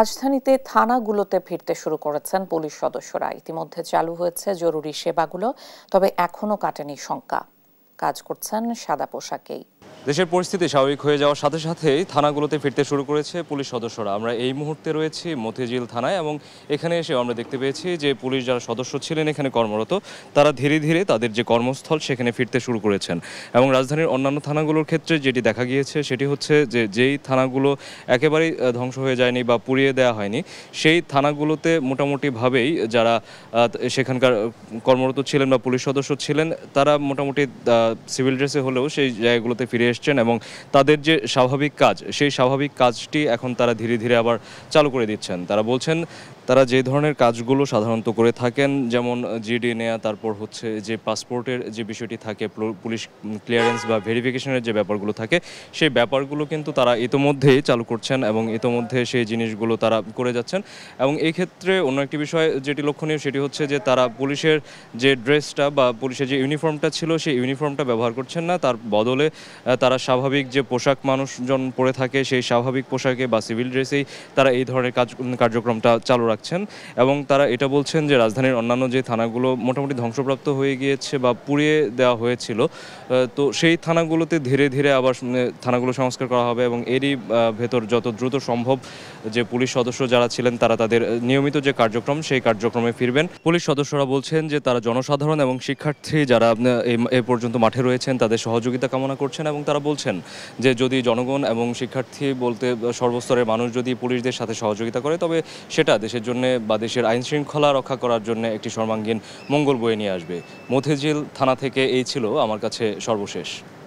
রাজধানীতে থানাগুলোতে ফিরতে শুরু করেছেন পুলিশ সদস্যরা ইতিমধ্যে চালু হয়েছে জরুরি সেবাগুলো তবে এখনও কাটেনি শঙ্কা কাজ করছেন সাদা পোশাকেই দেশের পরিস্থিতি স্বাভাবিক হয়ে যাওয়ার সাথে সাথেই থানাগুলোতে ফিরতে শুরু করেছে পুলিশ সদস্যরা আমরা এই মুহূর্তে রয়েছি মতিঝিল থানায় এবং এখানে এসে আমরা দেখতে পেয়েছি যে পুলিশ যারা সদস্য ছিলেন এখানে কর্মরত তারা ধীরে ধীরে তাদের যে কর্মস্থল সেখানে ফিরতে শুরু করেছেন এবং রাজধানীর অন্যান্য থানাগুলোর ক্ষেত্রে যেটি দেখা গিয়েছে সেটি হচ্ছে যে যেই থানাগুলো একেবারেই ধ্বংস হয়ে যায়নি বা পুড়িয়ে দেওয়া হয়নি সেই থানাগুলোতে মোটামুটিভাবেই যারা সেখানকার কর্মরত ছিলেন বা পুলিশ সদস্য ছিলেন তারা মোটামুটি সিভিল ড্রেসে হলেও সেই জায়গাগুলোতে ফিরে এসছেন এবং তাদের যে স্বাভাবিক কাজ সেই স্বাভাবিক কাজটি এখন তারা ধীরে ধীরে আবার চালু করে দিচ্ছেন তারা বলছেন তারা যে ধরনের কাজগুলো সাধারণত করে থাকেন যেমন জিডি নেয়া তারপর হচ্ছে যে পাসপোর্টের যে বিষয়টি থাকে পুলিশ ক্লিয়ারেন্স বা ভেরিফিকেশনের যে ব্যাপারগুলো থাকে সেই ব্যাপারগুলো কিন্তু তারা ইতোমধ্যেই চালু করছেন এবং ইতোমধ্যে সেই জিনিসগুলো তারা করে যাচ্ছেন এবং এই ক্ষেত্রে অন্য একটি বিষয় যেটি লক্ষণীয় সেটি হচ্ছে যে তারা পুলিশের যে ড্রেসটা বা পুলিশের যে ইউনিফর্মটা ছিল সেই ইউনিফর্মটা ব্যবহার করছেন না তার বদলে তারা স্বাভাবিক যে পোশাক মানুষজন পরে থাকে সেই স্বাভাবিক পোশাকে বা সিভিল ড্রেসেই তারা এই ধরনের কাজ কার্যক্রমটা চালু রাখছেন এবং তারা এটা বলছেন যে রাজধানীর অন্যান্য যে থানাগুলো মোটামুটি ধ্বংসপ্রাপ্ত হয়ে গিয়েছে বা পুড়িয়ে দেওয়া হয়েছিল তো সেই থানাগুলোতে ধীরে ধীরে আবার থানাগুলো সংস্কার করা হবে এবং এরই ভেতর যত দ্রুত সম্ভব যে পুলিশ সদস্য যারা ছিলেন তারা তাদের নিয়মিত যে কার্যক্রম সেই কার্যক্রমে ফিরবেন পুলিশ সদস্যরা বলছেন যে তারা জনসাধারণ এবং শিক্ষার্থী যারা এ পর্যন্ত মাঠে রয়েছেন তাদের সহযোগিতা কামনা করছেন এবং তারা বলছেন যে যদি জনগণ এবং শিক্ষার্থী বলতে সর্বস্তরের মানুষ যদি পুলিশদের সাথে সহযোগিতা করে তবে সেটা দেশের জন্য বা দেশের আইন শৃঙ্খলা রক্ষা করার জন্য একটি সর্বাঙ্গীন মঙ্গল বয়ে নিয়ে আসবে মতিঝিল থানা থেকে এই ছিল আমার কাছে সর্বশেষ